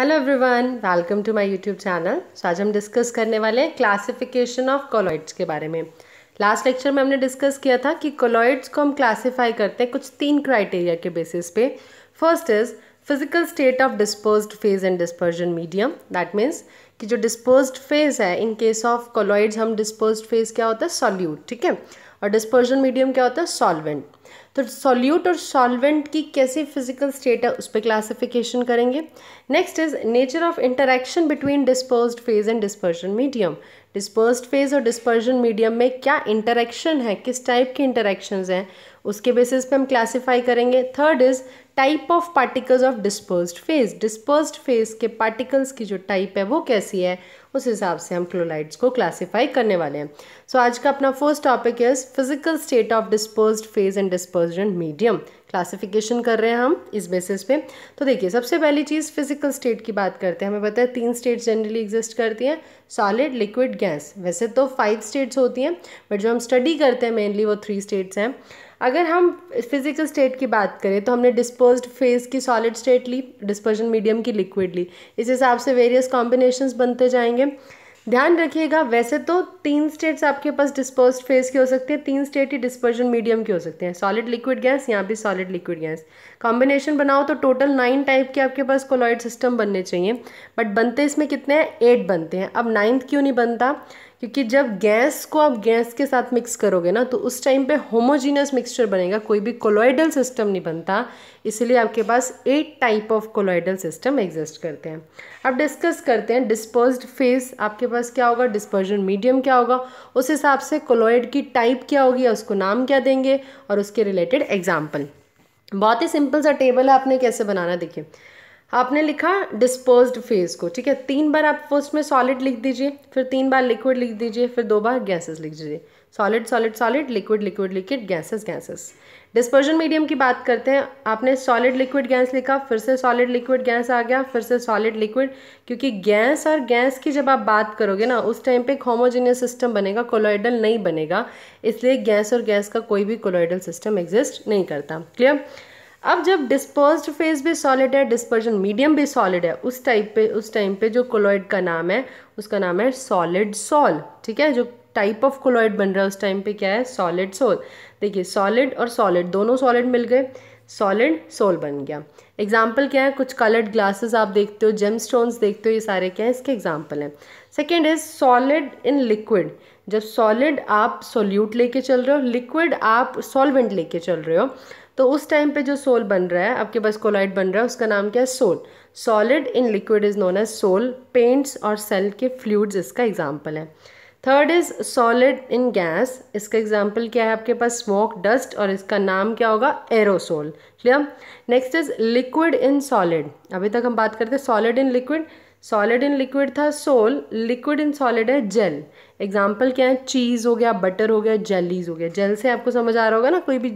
Hello everyone welcome to my YouTube channel so आज हम discuss करने वाले हैं क्लासिफिकेशन ऑफ कोलॉइड्स के बारे में लास्ट लेक्चर में हमने डिस्कस किया था कि कोलॉइड्स को हम क्लासिफाई करते हैं कुछ तीन क्राइटेरिया के बेसिस पे first is physical state of dispersed phase and dispersion medium that means कि जो डिस्पोज फेज है इन केस ऑफ कोलॉइड्स हम डिस्पोज फेज क्या होता है सॉल्यूट ठीक है और डिस्पर्जन मीडियम क्या होता है सॉल्वेंट तो सॉल्यूट और सॉल्वेंट की कैसे फिजिकल स्टेट है उस पर क्लासिफिकेशन करेंगे next is nature of interaction between disperse phase and dispersion medium disperse phase और डिस्पर्जन मीडियम में क्या इंटरेक्शन है किस टाइप के इंटरेक्शन हैं उसके बेसिस पे हम क्लासीफाई करेंगे third is type of particles of disperse phase disperse phase के पार्टिकल्स की जो टाइप है वो कैसी है उस हिसाब से हम क्लोराइड्स को क्लासीफाई करने वाले हैं सो so, आज का अपना first topic is physical state of dispersed phase and dispersion medium classification कर रहे हैं हम इस बेसिस पे तो देखिए सबसे पहली चीज़ फिजिकल स्टेट की बात करते हैं हमें पता है तीन स्टेट्स जनरली एग्जिस्ट करती हैं सॉलिड लिक्विड गैस वैसे तो फाइव स्टेट्स होती हैं बट जो हम स्टडी करते हैं मेनली वो थ्री स्टेट्स हैं अगर हम फिजिकल स्टेट की बात करें तो हमने डिस्पर्स्ड फेज की सॉलिड स्टेट ली डिस्पर्जन मीडियम की लिक्विड ली इस हिसाब से वेरियस कॉम्बिनेशंस बनते जाएंगे ध्यान रखिएगा वैसे तो तीन स्टेट्स आपके पास डिस्पर्स्ड फेज की हो सकती है तीन स्टेट ही डिस्पर्जन मीडियम की हो सकते हैं सॉलिड लिक्विड गैस यहाँ भी सॉलिड लिक्विड गैस कॉम्बिनेशन बनाओ तो टोटल नाइन टाइप के आपके पास कोलॉइड सिस्टम बनने चाहिए बट बनते इसमें कितने हैं एट बनते हैं अब नाइन्थ क्यों नहीं बनता क्योंकि जब गैस को आप गैस के साथ मिक्स करोगे ना तो उस टाइम पे होमोजीनियस मिक्सचर बनेगा कोई भी कोलॉइडल सिस्टम नहीं बनता इसलिए आपके पास eight type of colloidal system exist करते हैं अब डिस्कस करते हैं डिस्पर्ज फेस आपके पास क्या होगा डिस्पर्जन मीडियम क्या होगा उस हिसाब से कोलॉइड की टाइप क्या होगी उसको नाम क्या देंगे और उसके रिलेटेड एग्जाम्पल बहुत ही सिंपल सा टेबल है आपने कैसे बनाना देखिए आपने लिखा डिस्पोज्ड फेज को ठीक है तीन बार आप फर्स्ट में सॉलिड लिख दीजिए फिर तीन बार लिक्विड लिख दीजिए फिर दो बार गैसेस लिख दीजिए solid solid solid liquid liquid liquid gases gases dispersion medium की बात करते हैं आपने सॉलिड लिक्विड गैस लिखा फिर से सॉलिड लिक्विड गैस आ गया फिर से सॉलिड लिक्विड क्योंकि गैस और गैस की जब आप बात करोगे ना उस टाइम पे एक होमोजेनियस सिस्टम बनेगा कोलोइडल नहीं बनेगा इसलिए गैस और गैस का कोई भी कोलोइडल सिस्टम एग्जिस्ट नहीं करता क्लियर अब जब डिस्पर्ज फेज भी सॉलिड है डिस्पर्जन मीडियम भी सॉलिड है उस टाइप पे उस टाइम पे जो कोलॉइड का नाम है उसका नाम है सॉलिड सॉल ठीक है जो टाइप ऑफ कोलॉइड बन रहा है उस टाइम पे क्या है सॉलिड सोल देखिए सॉलिड और सॉलिड दोनों सॉलिड मिल गए सॉलिड सोल बन गया एग्जाम्पल क्या है कुछ कलर्ड ग्लासेस आप देखते हो जेम स्टोन्स देखते हो ये सारे क्या है इसके एग्जाम्पल हैं second is solid in liquid जब सॉलिड आप सोल्यूट लेके चल रहे हो लिक्विड आप सॉल्वेंट लेके चल रहे हो तो उस टाइम पे जो सोल बन रहा है आपके पास कोलाइड बन रहा है उसका नाम क्या है sol solid in liquid is known as sol paints और सेल के फ्लूड्स इसका एग्जाम्पल है third is solid in gas इसका एग्जाम्पल क्या है आपके पास स्मोक डस्ट और इसका नाम क्या होगा aerosol clear next is liquid in solid अभी तक हम बात करते हैं solid in liquid solid in liquid था सोल लिक्विड इन सॉलिड है जेल एग्जाम्पल क्या है चीज़ हो गया बटर हो गया जेलीज हो गया जेल से आपको समझ आ रहा होगा ना कोई भी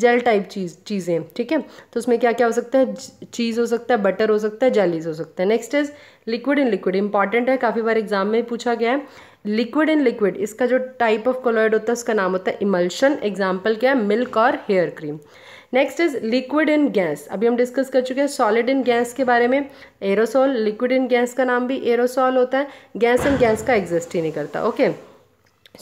जेल टाइप चीज़ चीज़ें ठीक है तो उसमें क्या क्या हो सकता है चीज़ हो सकता है बटर हो सकता है जेलीज हो सकता है next is liquid in liquid important है काफ़ी बार एग्जाम में पूछा गया है लिक्विड इन लिक्विड इसका जो टाइप ऑफ कोलॉइड होता है उसका नाम होता है इमल्शन एग्जाम्पल क्या है मिल्क और hair cream next is liquid in gas अभी हम डिस्कस कर चुके हैं सॉलिड इन गैस के बारे में एरोसॉल लिक्विड इन गैस का नाम भी एरोसॉल होता है गैस इन गैस का एग्जिस्ट ही नहीं करता okay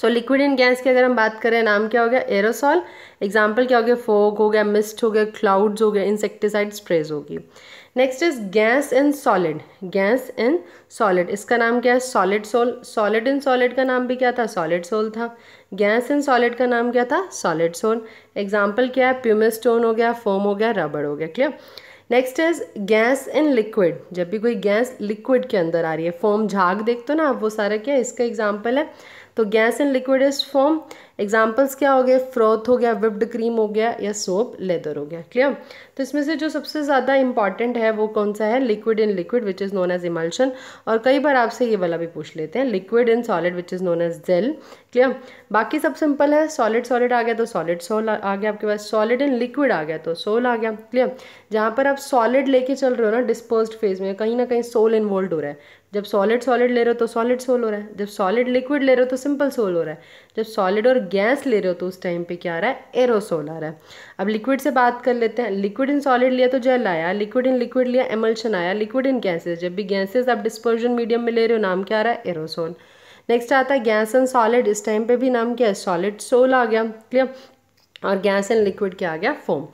so liquid in gas की अगर हम बात करें नाम क्या हो गया एरोसॉल एग्जाम्पल क्या हो गया फोक हो गया मिस्ट हो गया क्लाउड्स हो गया इंसेक्टिसाइड स्प्रेज होगी next is gas in solid gas in solid इसका नाम क्या है solid sol solid in solid का नाम भी क्या था सॉलिड सोल था गैस इन सॉलिड का नाम क्या था सॉलिड स्टोन एग्जाम्पल क्या है प्यूमिस स्टोन हो गया फोम हो गया रबड़ हो गया clear next is gas in liquid जब भी कोई गैस लिक्विड के अंदर आ रही है फोम झाग देखते हो ना आप वो सारा क्या इसका एग्जाम्पल है तो gas in liquid is foam examples क्या हो गए फ्रोथ हो गया विप्ड क्रीम हो गया या सोप लेदर हो गया क्लियर तो इसमें से जो सबसे ज़्यादा इंपॉर्टेंट है वो कौन सा है liquid in liquid which is known as emulsion और कई बार आपसे ये वाला भी पूछ लेते हैं liquid in solid which is known as gel clear बाकी सब सिंपल है सॉलिड सॉलिड आ गया तो सॉलिड सोल आ गया आपके पास सॉलिड इन लिक्विड आ गया तो सोल आ गया क्लियर जहाँ पर आप सॉलिड लेके चल रहे हो ना डिस्पोज फेज में कहीं ना कहीं सोल इन्वॉल्व हो रहा है जब सॉलिड सॉलिड ले रहे हो तो सॉलिड सोल हो रहा है जब सॉलिड लिक्विड ले रहे हो तो सिंपल सोल हो रहा है जब सॉलिड और गैस ले रहे हो तो उस टाइम पे क्या आ रहा है एरोसोल आ रहा है अब लिक्विड से बात कर लेते हैं लिक्विड इन सॉलिड लिया तो जेल आया लिक्विड इन लिक्विड लिया एमल्शन आया लिक्विड इन गैसेज जब भी गैसेज आप डिस्पर्जन मीडियम में ले रहे हो नाम क्या आ रहा है एरोसोल नेक्स्ट आता है गैस एंड सॉलिड इस टाइम पे भी नाम क्या है सॉलिड सोल आ गया क्लियर और गैस एंड लिक्विड क्या आ गया फोम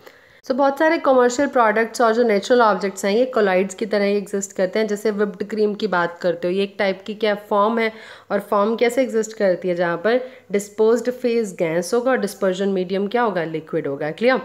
सो so, बहुत सारे कमर्शियल प्रोडक्ट्स और जो नेचुरल ऑब्जेक्ट्स हैं ये कोलाइड्स की तरह ही एग्जिस्ट करते हैं जैसे विप्ड क्रीम की बात करते हो ये एक टाइप की क्या फॉर्म है और फॉर्म कैसे एग्जिस्ट करती है जहाँ पर डिस्पोज फेज गैस होगा और डिस्पर्जन मीडियम क्या होगा लिक्विड होगा क्लियर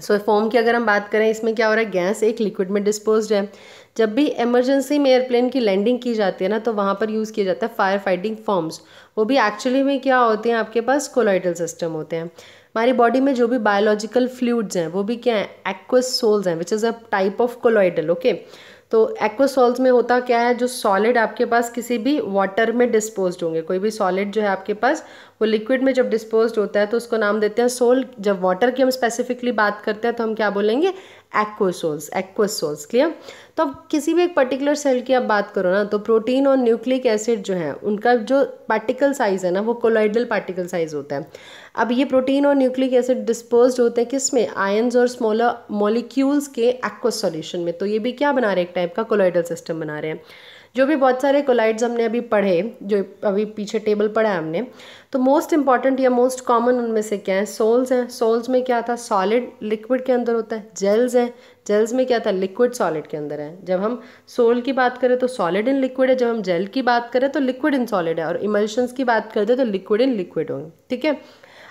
सो so, की अगर हम बात करें इसमें क्या हो रहा है गैस एक लिक्विड में डिस्पोज है जब भी इमरजेंसी में एयरप्लेन की लैंडिंग की जाती है ना तो वहाँ पर यूज़ किया जाता है फायर फाइटिंग फॉर्म्स वो भी एक्चुअली में क्या होते हैं आपके पास कोलाइडल सिस्टम होते हैं हमारी बॉडी में जो भी बायोलॉजिकल फ्लूड्स हैं वो भी क्या है एक्वस सोल्स हैं which is a type of colloidal okay तो एक्वासॉल्स में होता क्या है जो सॉलिड आपके पास किसी भी वाटर में डिस्पोज होंगे कोई भी सॉलिड जो है आपके पास वो लिक्विड में जब डिस्पोज होता है तो उसको नाम देते हैं सोल जब वाटर की हम स्पेसिफिकली बात करते हैं तो हम क्या बोलेंगे एक्वासोल्स एक्वासोल्स क्लियर तो अब किसी भी एक पर्टिकुलर सेल की आप बात करो ना तो प्रोटीन और न्यूक्लिक एसिड जो है उनका जो पार्टिकल साइज़ है ना वो कोलाइडल पार्टिकल साइज़ होता है अब ये प्रोटीन और न्यूक्लिक एसिड डिस्पोज होते हैं किस में आयन्स और स्मॉलर मॉलिक्यूल्स के एक्वस में तो ये भी क्या बना रहे हैं एक टाइप का कोलाइडल सिस्टम बना रहे हैं जो भी बहुत सारे कोलाइड्स हमने अभी पढ़े जो अभी पीछे टेबल पढ़ा है हमने तो मोस्ट इंपॉर्टेंट या मोस्ट कॉमन उनमें से क्या है सोल्स हैं सोल्स में क्या था सॉलिड लिक्विड के अंदर होता है जेल्स हैं जेल्स में क्या था लिक्विड सॉलिड के अंदर है जब हम सोल की बात करें तो सॉलिड इन लिक्विड है जब हम जेल की बात करें तो लिक्विड इन सॉलिड है और इमल्शंस की बात करते तो लिक्विड इन लिक्विड होंगे ठीक है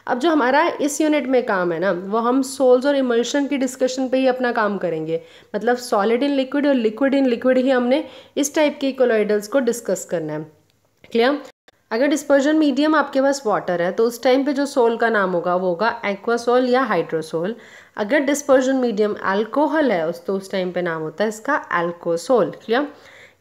अब जो हमारा इस यूनिट में काम है ना वो हम सोल्स और इमल्शन की डिस्कशन पे ही अपना काम करेंगे मतलब सॉलिड इन लिक्विड और लिक्विड इन लिक्विड ही हमने इस टाइप के इकोलॉइडल्स को डिस्कस करना है क्लियर अगर डिस्पर्जन मीडियम आपके पास वाटर है तो उस टाइम पे जो सोल का नाम होगा वो होगा एक्वासोल या हाइड्रोसोल अगर डिस्पर्जन मीडियम अल्कोहल है उस तो उस टाइम पे नाम होता है इसका एल्कोसोल क्लियर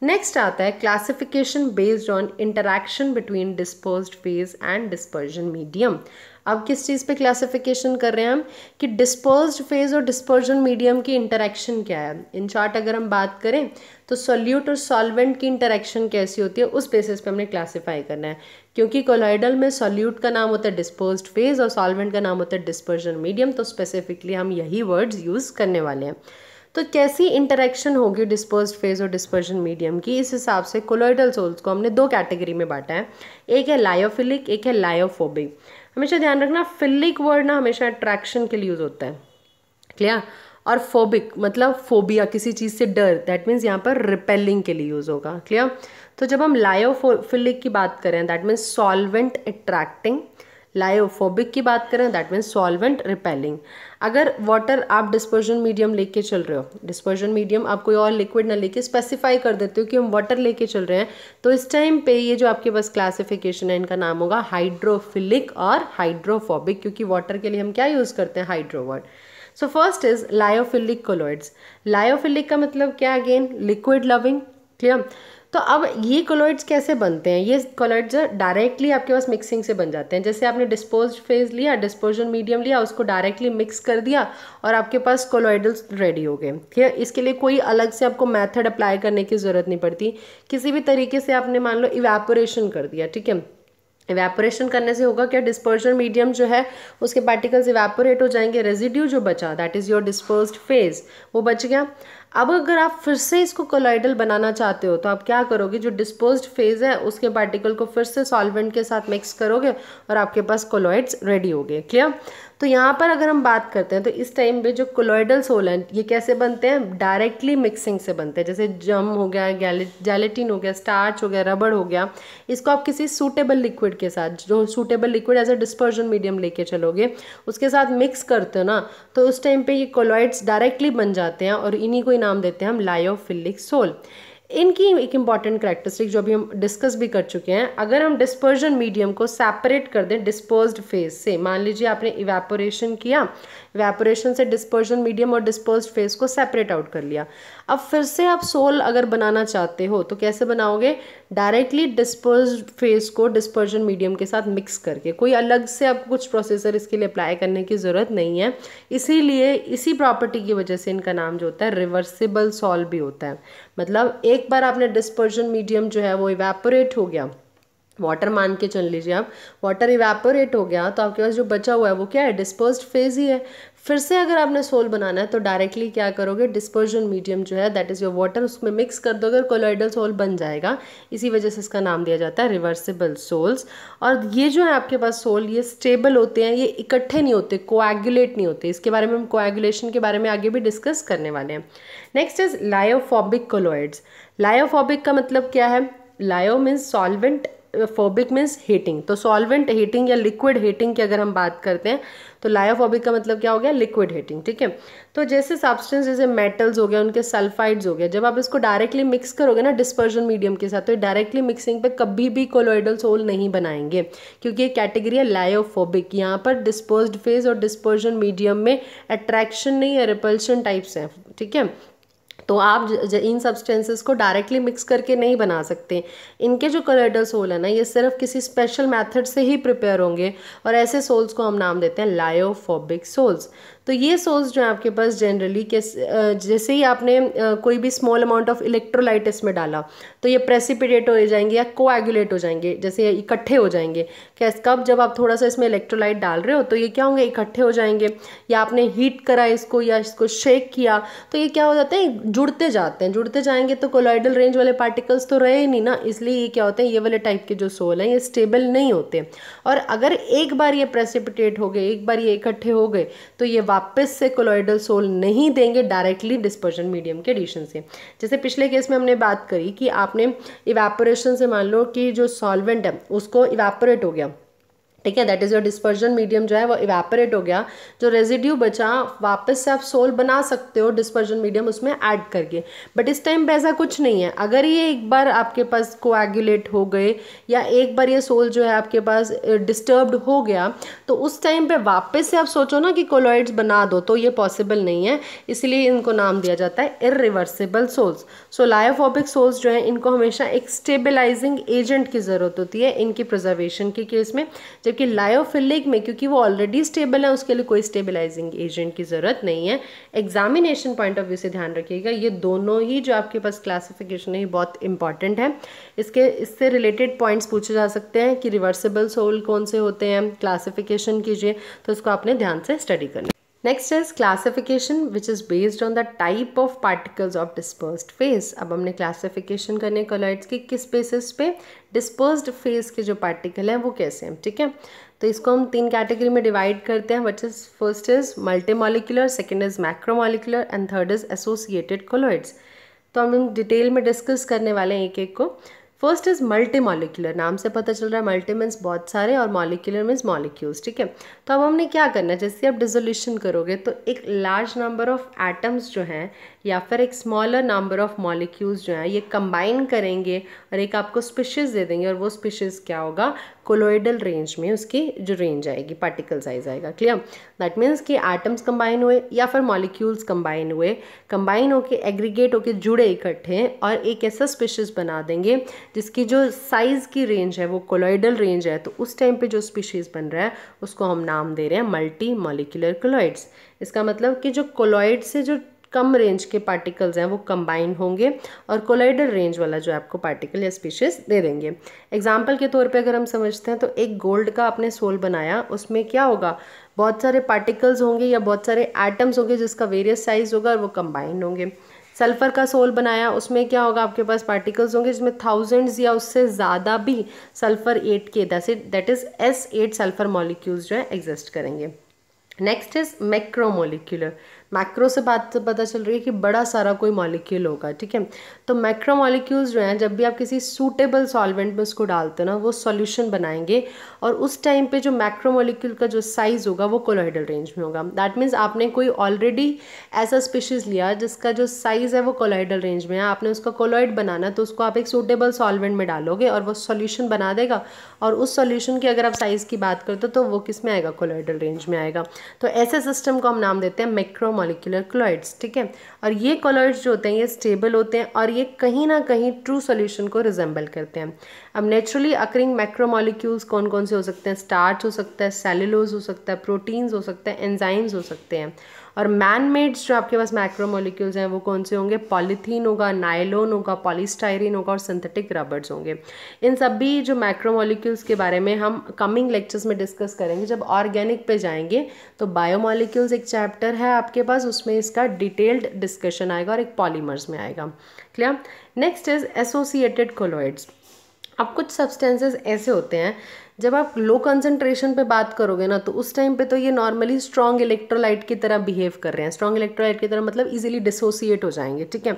नेक्स्ट आता है classification based on interaction between dispersed phase and dispersion medium अब किस चीज़ पे क्लासिफिकेशन कर रहे हैं हम कि डिस्पर्ज फेज और डिस्पर्जन मीडियम की इंटरेक्शन क्या है इन शॉर्ट अगर हम बात करें तो सॉल्यूट और सॉल्वेंट की इंटरेक्शन कैसी होती है उस बेसिस पे हमने क्लासीफाई करना है क्योंकि कोलाइडल में सॉल्यूट का नाम होता है डिस्पोज फेज और सॉल्वेंट का नाम होता है डिस्पर्जन मीडियम तो स्पेसिफिकली हम यही वर्ड्स यूज़ करने वाले हैं तो कैसी इंटरेक्शन होगी डिस्पोज फेज और डिस्पर्जन मीडियम की इस हिसाब से कोलोइडल सोल्स को हमने दो कैटेगरी में बांटा है एक है लायोफिलिक एक है लायोफोबिक हमेशा ध्यान रखना फिलिक वर्ड ना हमेशा अट्रैक्शन के लिए यूज़ होता है क्लियर और फोबिक मतलब फोबिया किसी चीज़ से डर दैट मीन्स यहाँ पर रिपेलिंग के लिए यूज़ होगा क्लियर तो जब हम लायोफिलिक की बात करें that means solvent attracting lyophobic की बात करें दैट मीन्स सॉल्वेंट रिपेलिंग अगर वाटर आप डिस्पर्जन मीडियम लेके चल रहे हो डिस्पर्जन मीडियम आप कोई और लिक्विड ना लेके स्पेसिफाई कर देते हो कि हम वाटर लेके चल रहे हैं तो इस टाइम पे ये जो आपके पास क्लासिफिकेशन है इनका नाम होगा हाइड्रोफिलिक और हाइड्रोफोबिक क्योंकि वाटर के लिए हम क्या यूज़ करते हैं हाइड्रोवर्ड so first is lyophilic colloids lyophilic का मतलब क्या अगेन लिक्विड लविंग क्लियर तो अब ये कोलॉइड्स कैसे बनते हैं ये कोलॉइड्स डायरेक्टली आपके पास मिक्सिंग से बन जाते हैं जैसे आपने डिस्पोज फेज लिया डिस्पोजल मीडियम लिया उसको डायरेक्टली मिक्स कर दिया और आपके पास कोलॉइडल्स रेडी हो गए ठीक है इसके लिए कोई अलग से आपको मैथड अप्लाई करने की ज़रूरत नहीं पड़ती किसी भी तरीके से आपने मान लो इवेपोरेशन कर दिया ठीक है इवेपोरेशन करने से होगा क्या डिस्पर्जन मीडियम जो है उसके पार्टिकल्स इवेपोरेट हो जाएंगे रेजिड्यू जो बचा that is your dispersed phase वो बच गया अब अगर आप फिर से इसको कोलाइडल बनाना चाहते हो तो आप क्या करोगे जो डिस्पोज फेज़ है उसके पार्टिकल को फिर से सॉल्वेंट के साथ मिक्स करोगे और आपके पास कोलॉइड्स रेडी हो गए क्लियर तो यहाँ पर अगर हम बात करते हैं तो इस टाइम पे जो कोलोइडल सोल हैं ये कैसे बनते हैं डायरेक्टली मिक्सिंग से बनते हैं जैसे जम हो गया जैलेटिन हो गया स्टार्च हो गया रबड़ हो गया इसको आप किसी सूटेबल लिक्विड के साथ जो suitable liquid as a dispersion medium लेके चलोगे उसके साथ मिक्स करते हो ना तो उस टाइम पर ये कोलोइड्स डायरेक्टली बन जाते हैं और इन्हीं को इनाम देते हैं हम लायोफिलिक सोल इनकी एक इंपॉर्टेंट करेक्टरिस्टिक जो अभी हम डिस्कस भी कर चुके हैं अगर हम डिस्पर्जन मीडियम को सेपरेट कर दें डिस्पोज फेज से मान लीजिए आपने इवेपोरेशन किया इवेपोरेशन से डिस्पर्जन मीडियम और डिस्पोज फेज को सेपरेट आउट कर लिया अब फिर से आप सोल अगर बनाना चाहते हो तो कैसे बनाओगे डायरेक्टली डिस्पोज फेज को डिस्पर्जन मीडियम के साथ मिक्स करके कोई अलग से आपको कुछ प्रोसेसर इसके लिए अप्लाई करने की ज़रूरत नहीं है इसीलिए इसी प्रॉपर्टी की वजह से इनका नाम जो होता है रिवर्सिबल सॉल्व भी होता है मतलब एक एक बार आपने डिस्पर्जन मीडियम जो है वो इवेपोरेट हो गया वाटर मान के चल लीजिए आप वाटर इवेपोरेट हो गया तो आपके पास जो बचा हुआ है वो क्या है डिस्पोज फेज ही है फिर से अगर आपने सोल बनाना है तो डायरेक्टली क्या करोगे डिस्पर्जन मीडियम जो है दैट इज़ योर वाटर उसमें मिक्स कर दोगे और कोलोइडल सोल बन जाएगा इसी वजह से इसका नाम दिया जाता है रिवर्सिबल सोल्स और ये जो है आपके पास सोल ये स्टेबल होते हैं ये इकट्ठे नहीं होते कोएगुलेट नहीं होते इसके बारे में हम कोएगुलेशन के बारे में आगे भी डिस्कस करने वाले हैं next is lyophobic colloids lyophobic का मतलब क्या है lyo means solvent phobic means hating तो सॉल्वेंट हीटिंग या लिक्विड हीटिंग की अगर हम बात करते हैं तो लायोफोबिक का मतलब क्या हो गया लिक्विड हीटिंग ठीक है तो जैसे सब्सटेंस जैसे मेटल्स हो गए उनके सल्फाइड्स हो गए जब आप इसको डायरेक्टली मिक्स करोगे ना डिस्पर्जन मीडियम के साथ तो डायरेक्टली मिक्सिंग पे कभी भी कोलोइडल सोल नहीं बनाएंगे क्योंकि ये कैटेगरी है लायोफोबिक यहाँ पर डिस्पोज फेज और डिस्पर्जन मीडियम में अट्रैक्शन नहीं है रिपल्शन टाइप्स हैं ठीक है तो आप इन सब्सटेंसेस को डायरेक्टली मिक्स करके नहीं बना सकते इनके जो कलर्डल सोल है ना ये सिर्फ किसी स्पेशल मेथड से ही प्रिपेयर होंगे और ऐसे सोल्स को हम नाम देते हैं लायोफोबिक सोल्स तो ये सोर्स जो है आपके पास जनरली जैसे ही आपने कोई भी स्मॉल अमाउंट ऑफ इलेक्ट्रोलाइट इसमें डाला तो ये प्रेसिपिटेट हो जाएंगे या कोएगुलेट हो जाएंगे जैसे इकट्ठे हो जाएंगे कैस कब जब आप थोड़ा सा इसमें इलेक्ट्रोलाइट डाल रहे हो तो ये क्या होंगे इकट्ठे हो जाएंगे या आपने हीट करा इसको या इसको शेक किया तो ये क्या हो जाते हैं जुड़ते जाते हैं जुड़ते जाएंगे तो कोलाइडल रेंज वाले पार्टिकल्स तो रहे ही नहीं ना इसलिए ये क्या होते हैं ये वाले टाइप के जो सोल हैं ये स्टेबल नहीं होते और अगर एक बार ये प्रेसिपिटेट हो गए एक बार ये इकट्ठे हो गए तो ये वापस से कोलोइडल सोल नहीं देंगे डायरेक्टली डिस्पर्जन मीडियम के एडिशन से जैसे पिछले केस में हमने बात करी कि आपने इवेपोरेशन से मान लो कि जो सॉल्वेंट है उसको इवेपोरेट हो गया ठीक है that is your dispersion medium जो है वो इवेपोरेट हो गया जो रेजिड्यू बचा वापस से आप सोल बना सकते हो डिस्पर्जन मीडियम उसमें ऐड करके बट इस टाइम पे ऐसा कुछ नहीं है अगर ये एक बार आपके पास कोएगुलेट हो गए या एक बार ये सोल जो है आपके पास डिस्टर्ब्ड हो गया तो उस टाइम पे वापस से आप सोचो ना कि कोलॉइड्स बना दो तो ये पॉसिबल नहीं है इसलिए इनको नाम दिया जाता है irreversible sols so lyophobic sols जो है इनको हमेशा एक स्टेबलाइजिंग एजेंट की ज़रूरत होती है इनकी प्रिजर्वेशन की केस में जबकि लायोफिलिक में क्योंकि वो ऑलरेडी स्टेबल है उसके लिए कोई स्टेबलाइजिंग एजेंट की ज़रूरत नहीं है एग्जामिनेशन पॉइंट ऑफ व्यू से ध्यान रखिएगा ये दोनों ही जो आपके पास क्लासिफिकेशन है ये बहुत इंपॉर्टेंट है इसके इससे रिलेटेड पॉइंट्स पूछे जा सकते हैं कि रिवर्सिबल सोल कौन से होते हैं क्लासिफिकेशन कीजिए तो उसको आपने ध्यान से स्टडी करना next is classification which is based on the type of particles of dispersed phase अब हमने क्लासिफिकेशन करने कॉलॉइड्स की किस बेसिस पे डिस्पर्स्ड फेस के जो पार्टिकल हैं वो कैसे हैं ठीक है तो इसको हम तीन कैटेगरी में डिवाइड करते हैं what is first is multimolecular second is macromolecular and third is associated colloids तो हम डिटेल में डिस्कस करने वाले हैं एक एक को फर्स्ट इज़ मल्टी मॉलिक्यूलर नाम से पता चल रहा है मल्टी मीन्स बहुत सारे और मॉलिक्यूलर मीन्स मॉलिक्यूल्स ठीक है तो अब हमने क्या करना है जैसे आप डिजोल्यूशन करोगे तो एक लार्ज नंबर ऑफ एटम्स जो हैं या फिर एक स्मॉलर नंबर ऑफ मॉलिक्यूल्स जो हैं ये कंबाइन करेंगे और एक आपको स्पीशीज़ दे देंगे और वो स्पीशीज़ क्या होगा कोलोइडल रेंज में उसकी जो रेंज आएगी पार्टिकल साइज आएगा क्लियर दैट मीन्स कि एटम्स कंबाइन हुए या फिर मॉलिक्यूल्स कंबाइन हुए कंबाइन होके एग्रीगेट होके जुड़े इकट्ठे और एक ऐसा स्पीशीज़ बना देंगे जिसकी जो साइज़ की रेंज है वो कोलोइडल रेंज है तो उस टाइम पर जो स्पीशीज़ बन रहा है उसको हम नाम दे रहे हैं मल्टी मॉलिकुलर कोलॉइड्स इसका मतलब कि जो कोलॉइड से जो कम रेंज के पार्टिकल्स हैं वो कंबाइन होंगे और कोलाइडर रेंज वाला जो आपको पार्टिकल या स्पीशीज दे देंगे एग्जाम्पल के तौर पर अगर हम समझते हैं तो एक गोल्ड का आपने सोल बनाया उसमें क्या होगा बहुत सारे पार्टिकल्स होंगे या बहुत सारे एटम्स होंगे जिसका वेरियस साइज होगा और वो कंबाइन होंगे सल्फ़र का सोल बनाया उसमें क्या होगा आपके पास पार्टिकल्स होंगे जिसमें थाउजेंड्स या उससे ज़्यादा भी सल्फ़र एट के that is S eight sulphur molecules जो है एग्जिस्ट करेंगे नेक्स्ट इज़ मैक्रोमोलिक्यूलर मैक्रो से बात पता चल रही है कि बड़ा सारा कोई मॉलिक्यूल होगा ठीक है तो मैक्रो मॉलिक्यूल्स जो हैं जब भी आप किसी सूटेबल सॉल्वेंट में उसको डालते हो ना वो सॉल्यूशन बनाएंगे और उस टाइम पे जो मैक्रो मॉलिक्यूल का जो साइज़ होगा वो कोलोइडल रेंज में होगा दैट मीन्स आपने कोई ऑलरेडी ऐसा स्पीशीज़ लिया जिसका जो साइज़ है वो कोलोइडल रेंज में है आपने उसका कोलोइड बनाना तो उसको आप एक सूटेबल सॉल्वेंट में डालोगे और वो सोल्यूशन बना देगा और उस सोल्यूशन की अगर आप साइज़ की बात करते हो तो वो किस में आएगा कोलोइडल रेंज में आएगा तो ऐसे सिस्टम को हम नाम देते हैं मैक्रो मॉलिकुलर क्लोइड्स ठीक है और ये कॉलॉइड्स जो होते हैं ये स्टेबल होते हैं और ये कहीं ना कहीं ट्रू सोल्यूशन को रिजेंबल करते हैं अब नेचुरली अकरिंग मैक्रोमोलिक्यूल्स कौन कौन से हो सकते हैं स्टार्च हो सकता है सेलुलोज हो सकता है प्रोटीन्स हो सकता है एंजाइम्स हो सकते हैं और मैन मेड्स जो आपके पास मैक्रो हैं वो कौन से होंगे पॉलीथीन होगा नायलोन होगा पॉलीस्टायरीन होगा और सिंथेटिक रबर्स होंगे इन सभी जो मैक्रो के बारे में हम कमिंग लेक्चर्स में डिस्कस करेंगे जब ऑर्गेनिक पे जाएंगे तो बायोमोलिक्यूल्स एक चैप्टर है आपके पास उसमें इसका डिटेल्ड डिस्कशन आएगा और एक पॉलीमर्स में आएगा clear next is associated colloids अब कुछ सब्सटेंसेस ऐसे होते हैं जब आप लो कंसंट्रेशन पे बात करोगे ना तो उस टाइम पे तो ये नॉर्मली स्ट्रॉन्ग इलेक्ट्रोलाइट की तरह बिहेव कर रहे हैं स्ट्रॉन्ग इलेक्ट्रोलाइट की तरह मतलब इजीली डिसोसिएट हो जाएंगे ठीक है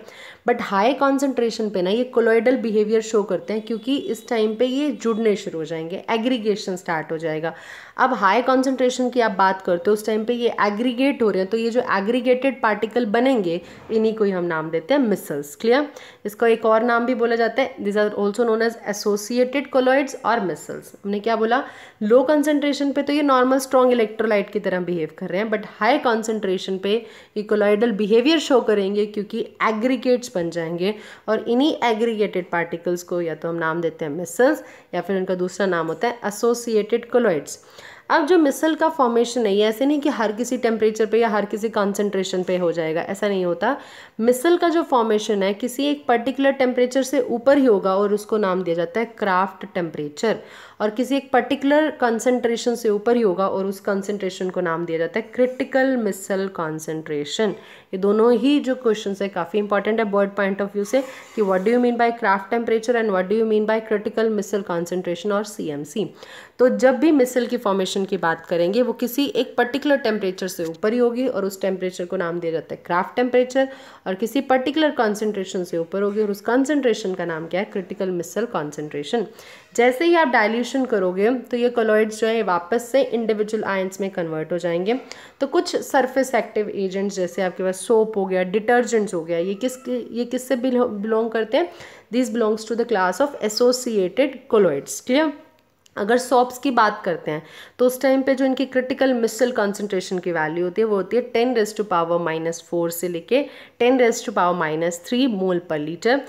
बट हाई कॉन्सेंट्रेशन पे ना ये कोलोइडल बिहेवियर शो करते हैं क्योंकि इस टाइम पे ये जुड़ने शुरू हो जाएंगे एग्रीगेशन स्टार्ट हो जाएगा अब हाई कॉन्सेंट्रेशन की आप बात करते हो उस टाइम पे ये एग्रीगेट हो रहे हैं तो ये जो एग्रीगेटेड पार्टिकल बनेंगे इन्हीं को ही हम नाम देते हैं मिसल्स क्लियर इसका एक और नाम भी बोला जाता है this are also known as associated colloids और मिसल्स हमने क्या बोला लो कॉन्सेंट्रेशन पे तो ये नॉर्मल स्ट्रॉन्ग इलेक्ट्रोलाइट की तरह बिहेव कर रहे हैं बट हाई कॉन्सेंट्रेशन पे ये कोलॉइडल बिहेवियर शो करेंगे क्योंकि एग्रीगेट्स बन जाएंगे और इन्हीं एग्रीगेटेड पार्टिकल्स को या तो हम नाम देते हैं मिसल्स या फिर उनका दूसरा नाम होता है एसोसिएटेड कोलॉइड्स अब जो मिसल का फॉर्मेशन है ये ऐसे नहीं कि हर किसी टेम्परेचर पे या हर किसी कॉन्सेंट्रेशन पे हो जाएगा ऐसा नहीं होता मिसल का जो फॉर्मेशन है किसी एक पर्टिकुलर टेम्परेचर से ऊपर ही होगा और उसको नाम दिया जाता है क्राफ्ट टेम्परेचर और किसी एक पर्टिकुलर कॉन्सेंट्रेशन से ऊपर ही होगा और उस कॉन्सेंट्रेशन को नाम दिया जाता है क्रिटिकल मिसल कॉन्सेंट्रेशन ये दोनों ही जो क्वेश्चन है काफ़ी इंपॉर्टेंट है बर्ड पॉइंट ऑफ व्यू से कि what do you mean by Kraft temperature and what do you mean by critical micelle concentration और सी तो जब भी मिसल की फॉर्मेशन की बात करेंगे वो किसी एक पर्टिकुलर टेम्परेचर से ऊपर ही होगी और उस टेम्परेचर को नाम दिया जाता है क्राफ्ट टेम्परेचर और किसी पर्टिकुलर कॉन्सेंट्रेशन से ऊपर होगी और उस कॉन्सेंट्रेशन का नाम क्या है क्रिटिकल मिसल कॉन्सेंट्रेशन जैसे ही आप डायल्यूशन करोगे तो ये कॉलोइड्स जो है वापस से इंडिविजुअल आयंस में कन्वर्ट हो जाएंगे तो कुछ सरफेस एक्टिव एजेंट्स जैसे आपके पास सोप हो गया डिटर्जेंट्स हो गया ये किस ये किससे बिलोंग करते हैं this belongs to the class of associated colloids clear अगर सॉप्स की बात करते हैं तो उस टाइम पे जो इनकी क्रिटिकल मिसल कॉन्सेंट्रेशन की वैल्यू होती है वो होती है ten raise to power minus four से लेके ten raise to power minus three mole पर लीटर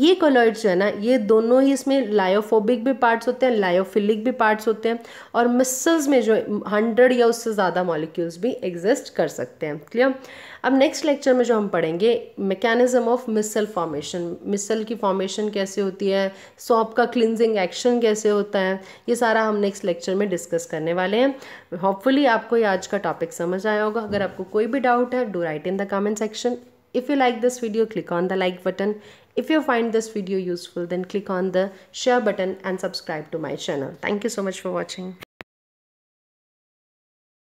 ये कलर्स जो है ना ये दोनों ही इसमें लायोफोबिक भी पार्ट्स होते हैं लायोफिलिक भी पार्ट्स होते हैं और मिसल्स में जो हंड्रेड या उससे ज़्यादा मॉलिक्यूल्स भी एग्जिस्ट कर सकते हैं क्लियर अब नेक्स्ट लेक्चर में जो हम पढ़ेंगे mechanism of micelle formation micelle की फॉर्मेशन कैसे होती है सॉप का क्लिनजिंग एक्शन कैसे होता है ये सारा हम नेक्स्ट लेक्चर में डिस्कस करने वाले हैं होपफुली आपको ये आज का टॉपिक समझ आया होगा अगर आपको कोई भी डाउट है do write in the comment section If you like this video, click on the like button If you find this video useful then click on the share button and subscribe to my channel. Thank you so much for watching.